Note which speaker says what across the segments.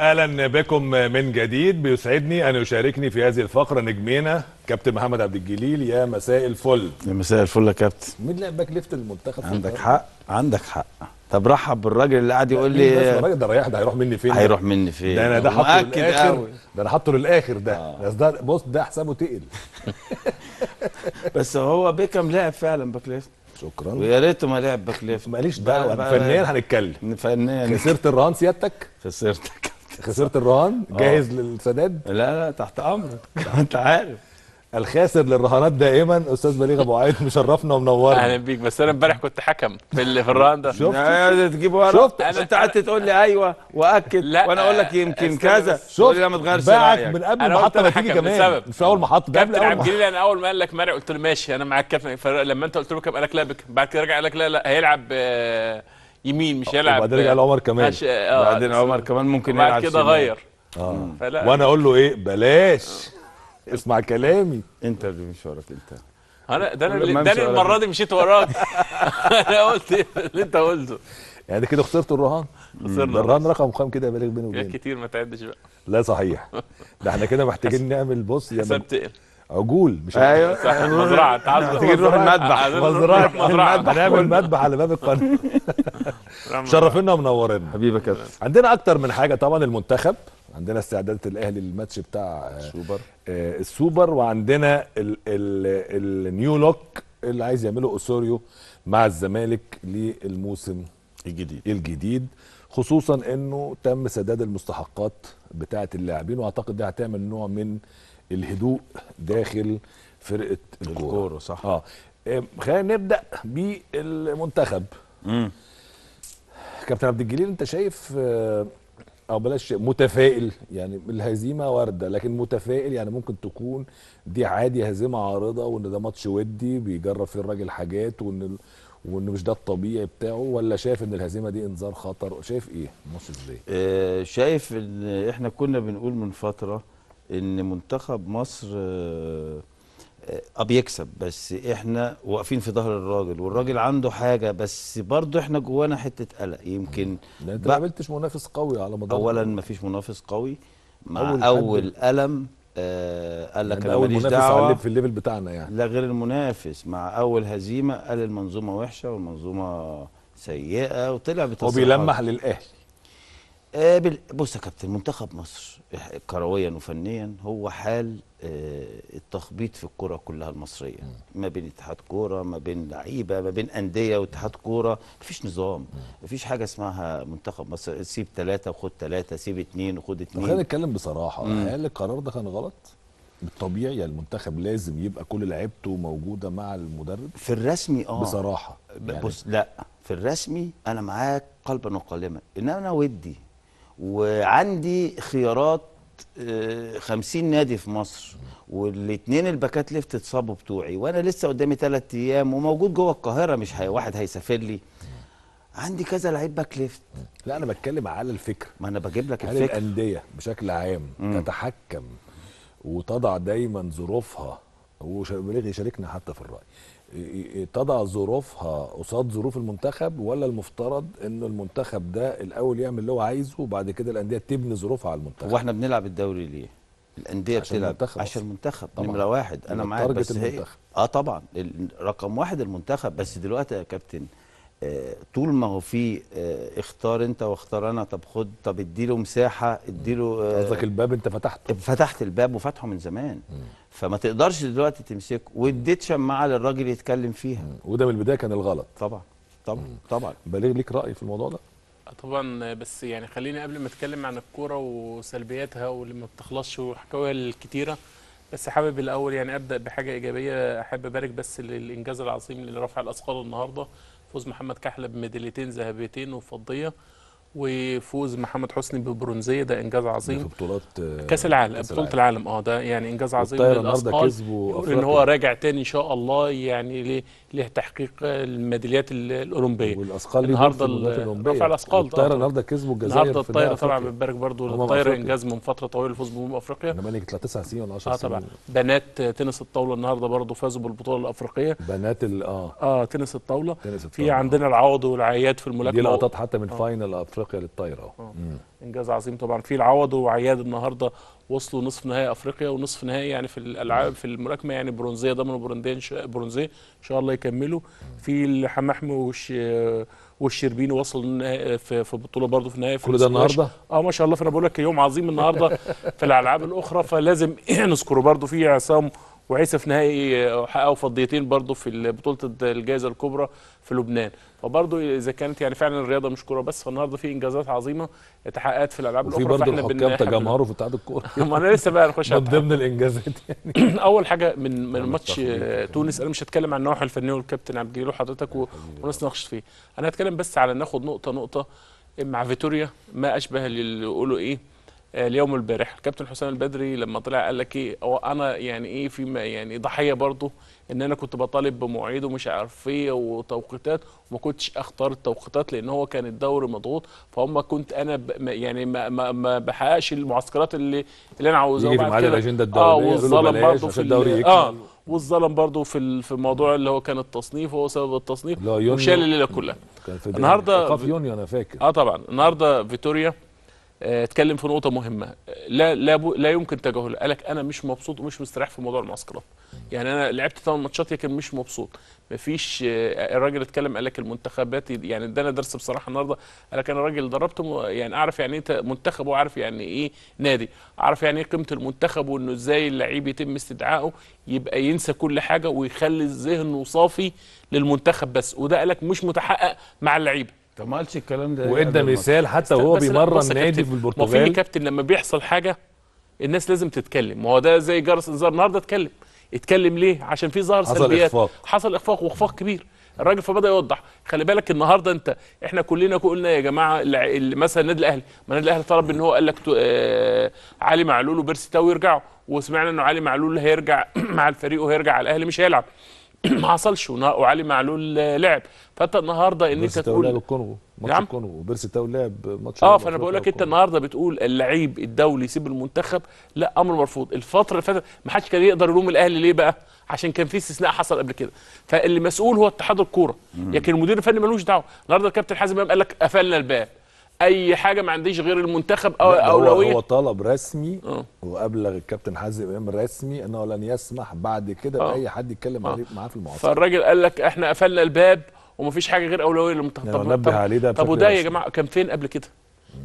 Speaker 1: اهلا بكم من جديد بيسعدني ان يشاركني في هذه الفقره نجمينا كابتن محمد عبد الجليل يا مساء الفل يا مساء الفل يا كابتن مين لاعب باك ليفت المنتخب عندك حق عندك حق طب رحب بالراجل اللي قاعد يقول لي الراجل ده رايح ده هيروح مني فين هيروح
Speaker 2: مني فين ده انا ده حاطه للاخر
Speaker 1: ده انا حاطه للاخر ده آه. ده بص ده حسابه تقل
Speaker 2: بس هو بيكم لعب فعلا باك ليفت
Speaker 1: شكرا ويا ريته ما لعب باك ليفت ماليش دعوه فنيا هنتكلم فنيا خسرت الرهان سيادتك خسرتك خسرت الرهان آه. جاهز للسداد لا لا تحت امرك انت عارف الخاسر للرهانات دائما استاذ بليغ ابو عايد مشرفنا ومنورنا اهلا يعني
Speaker 3: بيك بس انا امبارح كنت حكم في اللي في الرهان ده شفت يعني تجيب ورا شفت أنا... انت قعدت تقول لي ايوه واكد لا وانا
Speaker 1: اقول لك يمكن كذا شفت لا ما تغيرش باعك من قبل ما حط نتيجه كمان مش اول محطه قبل اول محطه جليل
Speaker 3: انا اول ما قال لك مرعي قلت له ماشي انا معاك كابتن لما انت قلت له كابتن قال لك لا بك بعد كده رجع قال لك لا لا هيلعب آه يمين مش هيلعب وبعدين رجع لعمر كمال آه بعدين
Speaker 1: عمر آه، كمال ممكن يلعب كده غير اه فلا وانا اقول له ايه بلاش اسمع كلامي انت اللي مش وراك انت انا ده انا ده المره
Speaker 3: دي مشيت وراك انا قلت اللي انت قلته
Speaker 1: يعني كده خسرت الرهان خسرنا الرهان رقم خام كده بالغ بينه وبينه
Speaker 3: كتير ما تعدش بقى
Speaker 1: لا صحيح ده احنا كده محتاجين نعمل بص يا حساب عجول مش ايوه مزرعه انت عايز تيجي نروح المذبح مزرعه مزرعه هنعمل مذبح على باب القناه شرفنا ومنورنا حبيبك يا عندنا اكتر من حاجه طبعا المنتخب عندنا استعدادات الاهلي للماتش بتاع السوبر آه السوبر وعندنا النيو لوك اللي عايز يعمله اوسوريو مع الزمالك للموسم الجديد الجديد خصوصا انه تم سداد المستحقات بتاعه اللاعبين واعتقد ده هتعمل نوع من الهدوء داخل فرقه الكوره صح اه إيه، خلينا نبدا بالمنتخب امم كابتن عبد الجليل انت شايف آه، او بلاش متفائل يعني الهزيمه وارده لكن متفائل يعني ممكن تكون دي عادي هزيمه عارضه وان ده ماتش ودي بيجرب فيه الراجل حاجات وان وان مش ده الطبيعي بتاعه ولا شايف ان الهزيمه دي انذار خطر شايف ايه
Speaker 2: الماتش ازاي؟ آه شايف ان احنا كنا بنقول من فتره ان منتخب مصر آه، بيكسب بس احنا واقفين في ظهر الراجل والراجل عنده حاجه بس برضه احنا جوانا حته قلق يمكن لا انت ما قابلتش منافس قوي على مدار اولا ما فيش منافس قوي مع اول, أول قلم آه قال لك انا ماليش دعوه في الليفل بتاعنا يعني لا غير المنافس مع اول هزيمه قال المنظومه وحشه والمنظومه سيئه وطلع بتصريحات هو بيلمح للاهلي قابل آه، بص يا كابتن منتخب مصر يعني كرويا وفنيا هو حال آه، التخبيط في الكره كلها المصريه ما بين اتحاد كوره ما بين لعيبه ما بين انديه واتحاد كوره مفيش نظام مفيش حاجه اسمها منتخب مصر سيب ثلاثه وخد ثلاثه سيب
Speaker 1: اثنين وخد اثنين خلينا نتكلم بصراحه هل القرار ده كان غلط؟ الطبيعي يعني المنتخب لازم يبقى كل لعيبته موجوده مع المدرب في الرسمي اه بصراحه يعني بص لا
Speaker 2: في الرسمي انا معاك قلبا وقالما ان انا ودي وعندي خيارات 50 آه، نادي في مصر والاثنين الباكات ليفت اتصابوا بتوعي وانا لسه قدامي ثلاثة ايام وموجود جوه القاهره مش هي واحد هيسافر لي
Speaker 1: عندي كذا لعيب باك ليفت لا انا بتكلم على الفكره ما انا بجيب لك الفكره الانديه بشكل عام م. تتحكم وتضع دايما ظروفها وشاركنا حتى في الراي تضع ظروفها قصاد ظروف المنتخب ولا المفترض ان المنتخب ده الاول يعمل اللي هو عايزه وبعد كده الانديه تبني ظروفها على المنتخب
Speaker 2: هو احنا بنلعب الدوري ليه الانديه بتلعب المنتخب عشان المنتخب نمره واحد انا معاك بس المنتخب. هي اه طبعا رقم واحد المنتخب بس دلوقتي يا كابتن طول ما هو في آه، اختار انت واختار انا طب خد طب اديله مساحه اديله آه، قصدك الباب انت فتحته فتحت الباب وفتحه من زمان فما تقدرش دلوقتي تمسكه واديت شماعه للراجل يتكلم فيها وده من البدايه كان الغلط طبعا
Speaker 1: طبعا طبعا بليغ ليك راي في الموضوع ده
Speaker 3: آه، طبعا بس يعني خليني قبل ما اتكلم عن الكوره وسلبياتها واللي ما بتخلصش وحكاويها الكتيره بس حابب الاول يعني ابدا بحاجه ايجابيه احب ابارك بس للانجاز العظيم لرفع الاثقال النهارده فوز محمد كحل بميداليتين ذهبيتين وفضيه وفوز محمد حسني ببرونزيه ده انجاز عظيم في بطولات آه، كاس العالم بطوله العالم اه ده يعني انجاز عظيم للاثقال ان هو راجع تاني ان شاء الله يعني لتحقيق الميداليات الاولمبيه والاثقال النهارده رفع الاثقال آه، الطايره النهارده كسبوا الجزائر النهارده الطايره طبعا بنبارك برضه الطايره انجاز من فتره طويله الفوز بامم افريقيا انما ليك 9 سنين ولا 10 آه، سنين اه طبعا بنات تنس الطاوله النهارده برضه فازوا بالبطوله الافريقيه
Speaker 1: بنات اه اه تنس الطاوله في عندنا
Speaker 3: العوض والعياد في الملاكمه دي لقطات حتى من فاينل افريقيا افريقيا للطايره اهو انجاز عظيم طبعا في العوض وعياد النهارده وصلوا نصف نهائي افريقيا ونصف نهائي يعني في الالعاب في المراكمه يعني برونزيه ضمنوا برونزيه ان شاء الله يكملوا في الحماحمي وش والشربيني وصل في في بطوله برضه في نهائي كل ده النهارده اه ما شاء الله فانا بقول لك يوم عظيم النهارده في الالعاب الاخرى فلازم نذكره برضه في عصام وعيسى في نهائي حققوا فضيتين برضه في بطوله الجائزه الكبرى في لبنان فبرضه اذا كانت يعني فعلا الرياضه مش كوره بس فالنهارده في انجازات عظيمه اتحققت في الالعاب الاخرى برضه الحكام تجمهروا في اتحاد الكوره ما انا لسه بقى نخش من ضمن الانجازات يعني اول حاجه من من ماتش تونس انا مش هتكلم عن النواحي الفنيه والكابتن عبد الجليل وحضرتك وناس ناقشت فيه انا هتكلم بس على ناخد نقطه نقطه مع فيتوريا ما اشبه اللي يقولوا ايه آه، اليوم البارح الكابتن حسام البدري لما طلع قال لك ايه انا يعني ايه في يعني ضحيه برضه ان انا كنت بطالب بمواعيد ومش عارف ايه وتوقيتات وما كنتش اختار التوقيتات لان هو كان الدوري مضغوط فهم كنت انا يعني ما, ما, ما بحققش المعسكرات اللي اللي انا عاوزها بعد كده الاجنده آه،, اه والظلم برضه في الدوري اه والظلم برضه في في موضوع اللي هو كان التصنيف وهو سبب التصنيف وشال الليله كلها النهارده في يونيو انا فاكر اه طبعا النهارده فيتوريا آه، اتكلم في نقطه مهمه لا لا لا يمكن تجاهلها قال لك انا مش مبسوط ومش مستريح في موضوع المعسكرات يعني انا لعبت ثمان ماتشات لكن مش مبسوط مفيش آه، الراجل اتكلم قال لك المنتخبات يعني ادانا درس بصراحه النهارده قال لك انا راجل دربت يعني اعرف يعني ايه منتخب واعرف يعني ايه نادي اعرف يعني ايه قيمه المنتخب وانه ازاي اللعيب يتم استدعائه يبقى ينسى كل حاجه ويخلي ذهنه صافي للمنتخب بس وده قال لك مش متحقق مع اللعيبه طب ما قالش الكلام ده وادى يعني مثال حتى وهو بيمرن نادي في البرتغال ما في كابتن لما بيحصل حاجه الناس لازم تتكلم ما هو ده زي جرس انذار النهارده اتكلم اتكلم ليه عشان في ظهر حصل سلبيات إخفاق. حصل اخفاق واخفاق كبير الراجل فبدا يوضح خلي بالك النهارده انت احنا كلنا قلنا يا جماعه مثلا النادي الاهلي ما النادي الاهلي طلب ان هو قال لك آه علي معلول وبيرسي تاو يرجعوا وسمعنا انه علي معلول هيرجع مع الفريق وهيرجع على الاهلي مش هيلعب ما حصلش وعلي معلول لعب فانت النهارده ان انت تقول لعب
Speaker 1: الكونغو ماتش نعم؟ الكونغو بيرسي تاو لعب ماتش اه فانا بقول لك
Speaker 3: انت النهارده بتقول اللعيب الدولي يسيب المنتخب لا امر مرفوض الفتره اللي فاتت ما حدش كان يقدر يلوم الاهلي ليه بقى عشان كان في استثناء حصل قبل كده فاللي مسؤول هو اتحاد الكوره لكن المدير الفني ملوش دعوه النهارده الكابتن حازم امام قال لك قفلنا الباب اي حاجه ما عنديش غير المنتخب او اولويه هو
Speaker 1: طلب رسمي أوه. وابلغ الكابتن حازم امام رسمي انه لن يسمح بعد كده آه. باي حد يتكلم آه. معاه في المعسكر فالراجل
Speaker 3: قال لك احنا قفلنا الباب ومفيش حاجه غير اولويه للمنتخب طب طب, عليه ده طب وده يا جماعه كان فين قبل كده؟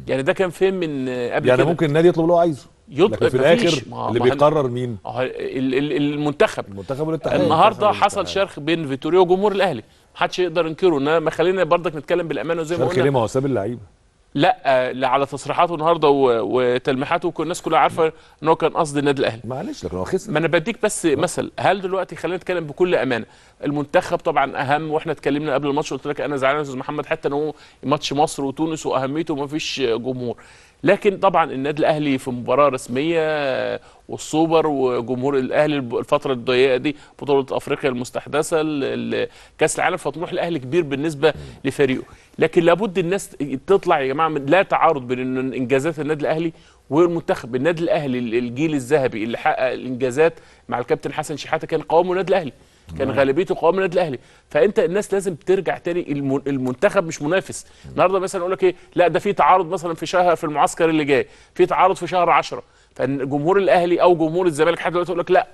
Speaker 3: يعني ده كان فين من قبل يعني كده؟ ممكن
Speaker 1: النادي يطلب اللي هو عايزه يطلب لكن في الاخر ما اللي ما بيقرر مين؟
Speaker 3: المنتخب المنتخب والاتحاد النهارده حصل شرخ بين فيتوريا وجمهور الاهلي محدش يقدر ينكره انما خلينا برضك نتكلم بالامانه زي ما قلنا شرخ ليه ما هو ساب اللعيبه آه، لا على تصريحاته النهارده وتلميحاته الناس كلها عارفه ان هو كان قصد النادي الاهلي معلش لكن هو خسر ما انا بديك بس اه. مثل هل دلوقتي خلينا نتكلم بكل امانه المنتخب طبعا اهم واحنا اتكلمنا قبل الماتش قلت لك انا زعلان يا استاذ محمد حتى ان هو ماتش مصر وتونس واهميته ما فيش جمهور لكن طبعا النادي الاهلي في مباراه رسميه آه، والسوبر وجمهور الاهلي الفتره الضيقه دي بطوله افريقيا المستحدثه كاس العالم فطموح الاهلي كبير بالنسبه لفريقه لكن لابد الناس تطلع يا جماعه لا تعارض بين انجازات النادي الاهلي والمنتخب النادي الاهلي الجيل الذهبي اللي حقق الانجازات مع الكابتن حسن شحاته كان قوامه النادي الاهلي كان غالبيته قوام النادي الاهلي فانت الناس لازم ترجع تاني المنتخب مش منافس النهارده مثلا يقول لك ايه لا ده في تعارض مثلا في شهر في المعسكر اللي جاي في تعارض في شهر 10 فجمهور الاهلي او جمهور الزمالك حد دلوقتي يقول لك لا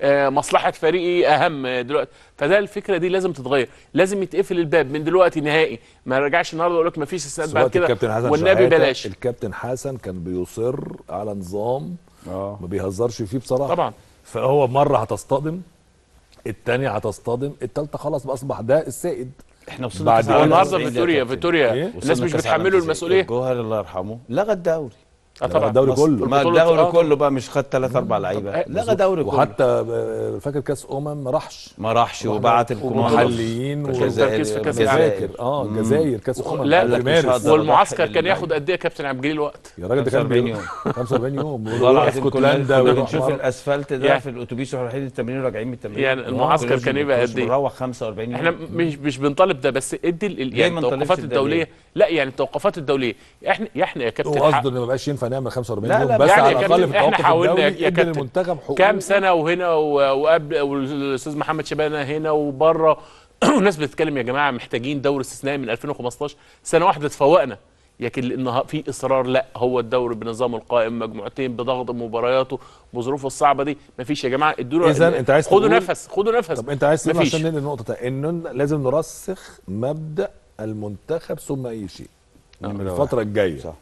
Speaker 3: آه، مصلحه فريقي اهم دلوقتي فده الفكره دي لازم تتغير لازم يتقفل الباب من دلوقتي نهائي ما رجعش النهارده اقول لك ما فيش استاد بعد كده والنبي بلاش
Speaker 1: الكابتن حسن كان بيصر على نظام آه. ما بيهزرش فيه بصراحه طبعا فهو مره هتصطدم الثانيه هتصطدم الثالثه خلاص بقى اصبح ده السائد احنا وصلنا النهارده فيتوريا فيتوريا إيه؟ الناس مش بتحملوا المسؤوليه الجوهر الله يرحمه لغى الدوري آه، طبعا
Speaker 3: الدوري كله ما الدوري
Speaker 2: كله بقى مش خد ثلاث اربع لعيبه آه، لغى دوري
Speaker 1: كله وحتى آه، فاكر
Speaker 3: كاس امم ما راحش
Speaker 2: ما راحش وبعت المحليين والتركيز في كاس الجزائر اه
Speaker 1: الجزائر كاس امم لا والمعسكر كان
Speaker 3: ياخد قد ايه كابتن عبد الجليل وقت يا راجل ده كان 40 يوم 45 يوم طلعت اسكتلندا ونشوف الاسفلت ده في الاتوبيس ورايحين رايحين التمرين وراجعين من التمرين يعني المعسكر كان يبقى قد ايه؟ مروح 45 يوم احنا مش مش بنطالب ده بس ادي يعني التوقفات الدوليه لا يعني التوقفات الدوليه احنا احنا يا كابتن قصده ان ما بقاش ينفع نعمل 45 لا لا بس يعني على الاقل في التوقف حاولنا يا المنتخب حقوق كام سنه وهنا وقبل والاستاذ محمد شبانه هنا وبره والناس بتتكلم يا جماعه محتاجين دوري استثنائي من 2015 سنه واحده تفوقنا لكن لانه في اصرار لا هو الدوري بنظامه القائم مجموعتين بضغط مبارياته بظروفه الصعبه دي مفيش يا جماعه ادوا اذا انت عايز خدوا نفس خدوا نفس طب انت عايز عشان ننقل
Speaker 1: النقطه ان لازم نرسخ مبدا المنتخب ثم اي شيء آه. يعني من الفتره الجايه صح.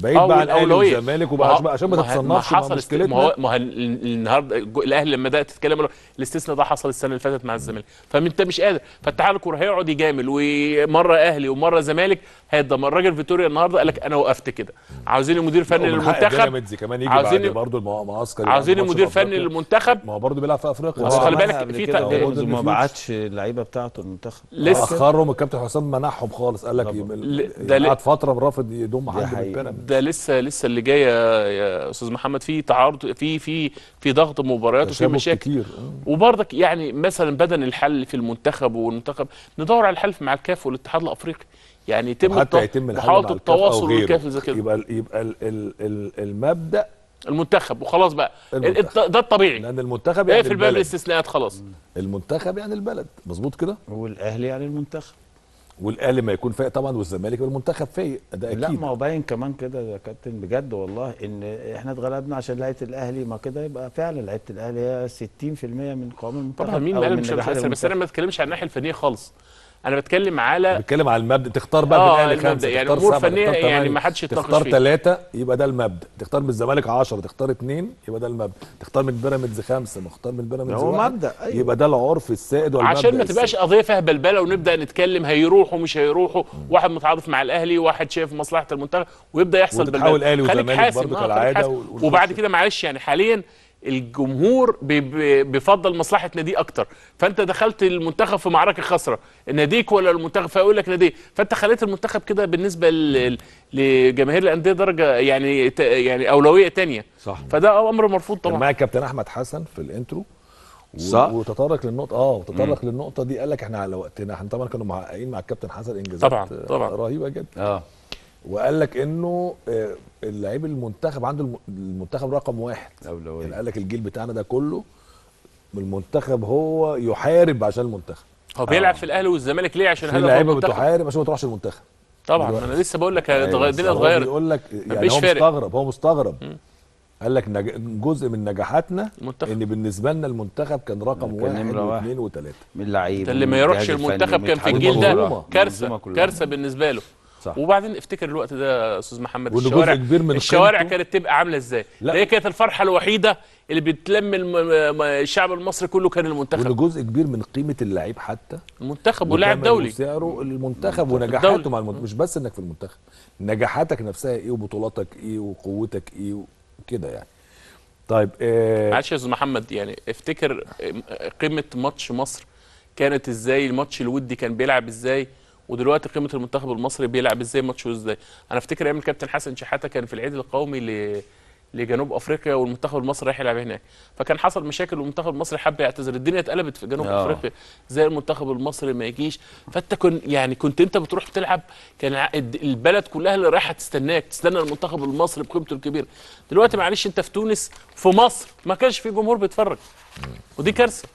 Speaker 1: بعيد بقى عن الاهلي والزمالك وبقى عشان ما تتصنفش ما حصل ما هو
Speaker 3: ما النهارده الاهلي لما بدات تتكلم الاستثناء ده حصل السنه اللي فاتت مع الزمالك فانت مش قادر فالتعال الكوره هيقعد يجامل ومره اهلي ومره زمالك هيتدمر الراجل فيتوريا النهارده قال لك انا وقفت كده عاوزين المدير فني للمنتخب كمان يجي عاوزين
Speaker 1: برضه المعسكر يعني عاوزين المدير فني للمنتخب ما هو برضه بيلعب في افريقيا بس خلي بالك في ما بعتش
Speaker 3: اللعيبه بتاعته المنتخب لسه اخرهم
Speaker 1: الكابتن حسام منعهم خالص قال لك قعد فتره رافض يضم حد من
Speaker 3: ده لسه لسه اللي جايه يا استاذ محمد في تعارض في في في ضغط مباريات وفي مشاكل كتير. آه. وبرضك يعني مثلا بدل الحل في المنتخب والمنتخب ندور على الحل مع الكاف والاتحاد الافريقي يعني يتم حتى يتم الحل مع التواصل والكاف
Speaker 1: زي كده يبقى يبقى الـ الـ الـ المبدا المنتخب وخلاص بقى المنتخب. ده الطبيعي لان المنتخب يعني في البلد الاستثناءات خلاص المنتخب يعني البلد مظبوط كده والاهلي يعني المنتخب والاهلي ما يكون فايق طبعا والزمالك والمنتخب فايق ده اكيد لا ما هو باين كمان كده يا كابتن بجد والله
Speaker 2: ان احنا اتغلبنا عشان لعيبه الاهلي ما كده يبقى فعلا لعيبه الاهلي هي 60% من
Speaker 3: قوام المنتخب طبعا مين قال مش بس انا ما اتكلمش عن الناحيه الفنيه خالص انا بتكلم على بتكلم على المبدا تختار بقى آه الاهلي خمسه يعني تختار امور فنيه تختار يعني ما حدش يتناقش تختار ثلاثه
Speaker 1: يبقى ده المبدا تختار من الزمالك 10 تختار اثنين يبقى ده المبدا تختار من بيراميدز خمسه مختار من بيراميدز هو مبدا أيوة. يبقى ده العرف السائد والمبدا عشان ما تبقاش
Speaker 3: قضيه فيها بلبله ونبدا نتكلم هيروحوا مش هيروحوا واحد متعاطف مع الاهلي واحد شايف مصلحه المنتخب ويبدا يحصل بلبله خليك الاهلي برضه آه، كالعاده وبعد كده معلش يعني حاليا الجمهور بيفضل مصلحه ناديه اكتر فانت دخلت المنتخب في معركه خسره ناديك ولا المنتخب فيقول لك ناديه فانت خليت المنتخب كده بالنسبه لجماهير الانديه درجه يعني يعني اولويه ثانيه صح
Speaker 1: فده امر مرفوض طبعا معايا كابتن احمد حسن في الانترو صح وتطرق للنقطه اه وتطرق مم. للنقطه دي قال لك احنا على وقتنا احنا طبعا كانوا معقين مع الكابتن حسن انجازات طبعا طبعا رهيبه جدا اه وقال لك انه آه، اللعيب المنتخب عنده المنتخب رقم واحد يعني قال لك الجيل بتاعنا ده كله المنتخب هو يحارب عشان المنتخب
Speaker 3: هو بيلعب آه. في الاهلي والزمالك ليه عشان هدف اللعيبه بتحارب
Speaker 1: عشان ما تروحش المنتخب طبعا انا لسه بقول لك أيوة، الدنيا اتغيرت بيقول لك يعني هو فارق. مستغرب هو مستغرب م. قال لك نج... جزء من نجاحاتنا المنتخب. ان بالنسبه لنا المنتخب كان رقم واحد واثنين وثلاثه من اللعيبه اللي ما يروحش المنتخب كان في الجيل ده كارثه
Speaker 3: كارثه بالنسبه له صح. وبعدين افتكر الوقت ده يا استاذ محمد الشوارع كبير من الشوارع كانت تبقى عامله ازاي لا هي كانت الفرحه الوحيده اللي بتلم الشعب المصري كله كان المنتخب
Speaker 1: وانه جزء كبير من قيمه اللعيب حتى المنتخب واللاعب دولي سعره المنتخب ونجاحاته مع المنتخب مش بس انك في المنتخب نجاحاتك نفسها ايه وبطولاتك ايه وقوتك ايه وكده يعني طيب إيه معلش
Speaker 3: يا استاذ محمد يعني افتكر آه، قيمه ماتش مصر كانت ازاي الماتش الودي كان بيلعب ازاي ودلوقتي قيمه المنتخب المصري بيلعب ازاي ماتشه ازاي انا افتكر ايام الكابتن حسن شحاته كان في العيد القومي ل... لجنوب افريقيا والمنتخب المصري رايح يلعب هناك فكان حصل مشاكل والمنتخب المصري حب يعتذر الدنيا اتقلبت في جنوب أوه. افريقيا زي المنتخب المصري ما يجيش فانت كن يعني كنت انت بتروح تلعب كان البلد كلها اللي رايحه تستناك تستنى المنتخب المصري بقيمته الكبيره دلوقتي معلش انت في تونس في مصر ما كانش في جمهور بيتفرج ودي كارثه